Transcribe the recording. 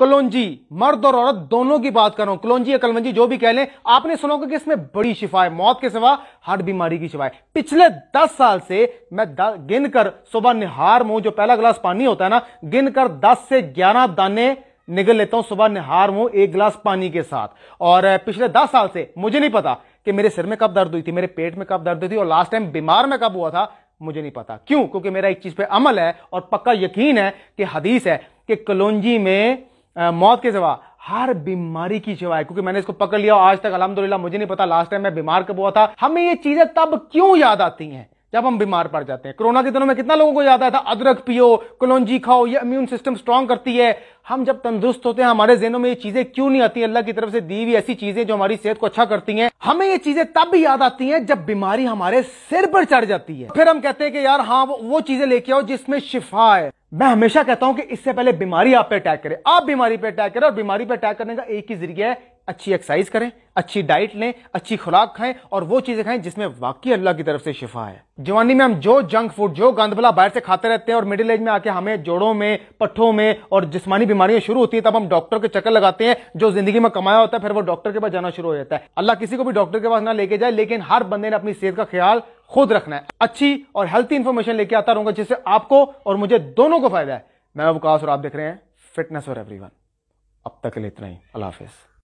कलोंजी मर्द और औरत दोनों की बात कर रहा हूं कलोंजी या कलमंजी जो भी कह लें आपने सुना होगा कि इसमें बड़ी शिफा है मौत के सिवा हर बीमारी की शिफा है पिछले दस साल से मैं गिनकर सुबह निहार मुंह जो पहला गिलास पानी होता है ना गिन कर दस से ग्यारह दाने निगल लेता हूं सुबह निहार मुंह एक गिलास पानी के साथ और पिछले दस साल से मुझे नहीं पता कि मेरे सिर में कब दर्द हुई थी मेरे पेट में कब दर्द हुई थी और लास्ट टाइम बीमार में कब हुआ था मुझे नहीं पता क्यों क्योंकि मेरा एक चीज पे अमल है और पक्का यकीन है कि हदीस है कि कलोंजी में मौत के सिवा हर बीमारी की सिवाय क्योंकि मैंने इसको पकड़ लिया आज तक अलहमदुल्ला मुझे नहीं पता लास्ट टाइम मैं बीमार कब हुआ था हमें ये चीजें तब क्यों याद आती हैं जब हम बीमार पड़ जाते हैं कोरोना के दिनों में कितना लोगों को याद आया था अदरक पियो कलौजी खाओ ये इम्यून सिस्टम स्ट्रांग करती है हम जब तंदुरुस्त होते हैं हमारे जहनों में ये चीजें क्यों नहीं आती अल्लाह की तरफ से दी हुई ऐसी चीजें जो हमारी सेहत को अच्छा करती हैं हमें ये चीजें तब भी याद आती हैं जब बीमारी हमारे सिर पर चढ़ जाती है फिर हम कहते हैं कि यार हाँ वो, वो चीजें लेके आओ जिसमें शिफा है मैं हमेशा कहता हूं कि इससे पहले बीमारी आप पे अटैक करे आप बीमारी पे अटैक करें और बीमारी पे अटैक करने का एक ही जरिया है अच्छी एक्सरसाइज करें अच्छी डाइट लें अच्छी खुराक खाएं और वो चीजें खाएं जिसमें वाकई अल्लाह की तरफ से शिफा है जवानी में हम जो जंक फूड जो गंदबला बाहर से खाते रहते हैं और मिडिल एज में आके हमें जोड़ों में पट्ठों में और जिसमानी बीमारियां शुरू होती है तब हम डॉक्टर के चक्कर लगाते हैं जो जिंदगी में कमाया होता है फिर वो डॉक्टर के पास जाना शुरू हो जाता है अल्लाह किसी को भी डॉक्टर के पास ना लेके जाए लेकिन हर बंदे ने अपनी सेहत का ख्याल खुद रखना है अच्छी और हेल्थी इंफॉर्मेशन लेके आता रहूंगा जिससे आपको और मुझे दोनों को फायदा है मैं अवकाश और आप देख रहे हैं फिटनेस और एवरीवन अब तक के लिए इतना ही अल्लाह हाफिज़